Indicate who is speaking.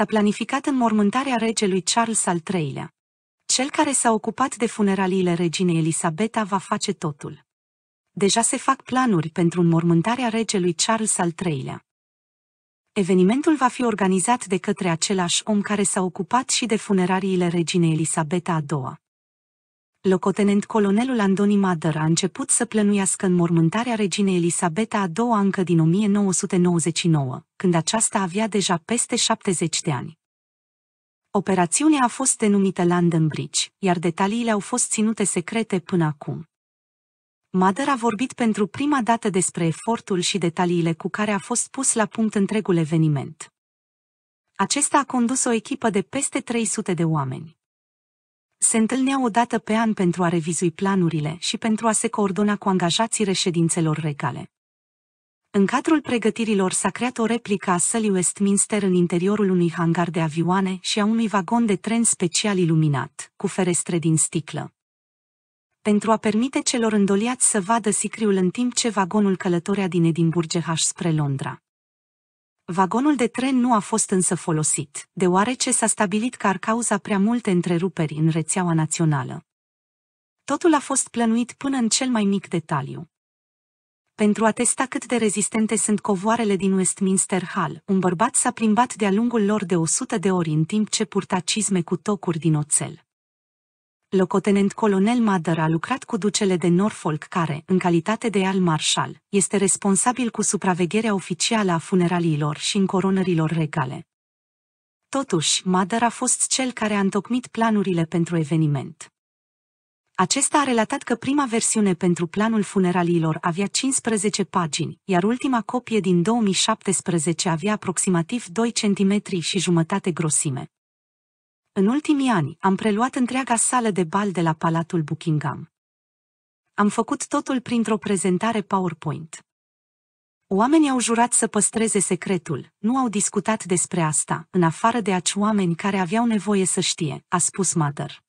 Speaker 1: s-a planificat înmormântarea regelui Charles al III-lea. Cel care s-a ocupat de funeraliile reginei Elisabeta va face totul. Deja se fac planuri pentru înmormântarea regelui Charles al III-lea. Evenimentul va fi organizat de către același om care s-a ocupat și de funerariile reginei Elisabeta a ii locotenent colonelul Andoni Mader a început să plănuiască înmormântarea reginei Elisabeta a II încă din 1999, când aceasta avea deja peste 70 de ani. Operațiunea a fost denumită London Bridge, iar detaliile au fost ținute secrete până acum. Mader a vorbit pentru prima dată despre efortul și detaliile cu care a fost pus la punct întregul eveniment. Acesta a condus o echipă de peste 300 de oameni se întâlneau o dată pe an pentru a revizui planurile și pentru a se coordona cu angajații reședințelor regale. În cadrul pregătirilor s-a creat o replică a sălii Westminster în interiorul unui hangar de avioane și a unui vagon de tren special iluminat, cu ferestre din sticlă. Pentru a permite celor îndoliați să vadă sicriul în timp ce vagonul călătorea din Edimburge H spre Londra. Vagonul de tren nu a fost însă folosit, deoarece s-a stabilit că ar cauza prea multe întreruperi în rețeaua națională. Totul a fost plănuit până în cel mai mic detaliu. Pentru a testa cât de rezistente sunt covoarele din Westminster Hall, un bărbat s-a plimbat de-a lungul lor de 100 de ori în timp ce purta cizme cu tocuri din oțel locotenent colonel Madder a lucrat cu ducele de Norfolk care, în calitate de al marșal, este responsabil cu supravegherea oficială a funeraliilor și încoronărilor regale. Totuși, Madder a fost cel care a întocmit planurile pentru eveniment. Acesta a relatat că prima versiune pentru planul funeraliilor avea 15 pagini, iar ultima copie din 2017 avea aproximativ 2 cm și jumătate grosime. În ultimii ani, am preluat întreaga sală de bal de la Palatul Buckingham. Am făcut totul printr-o prezentare PowerPoint. Oamenii au jurat să păstreze secretul, nu au discutat despre asta, în afară de aci oameni care aveau nevoie să știe, a spus Mother.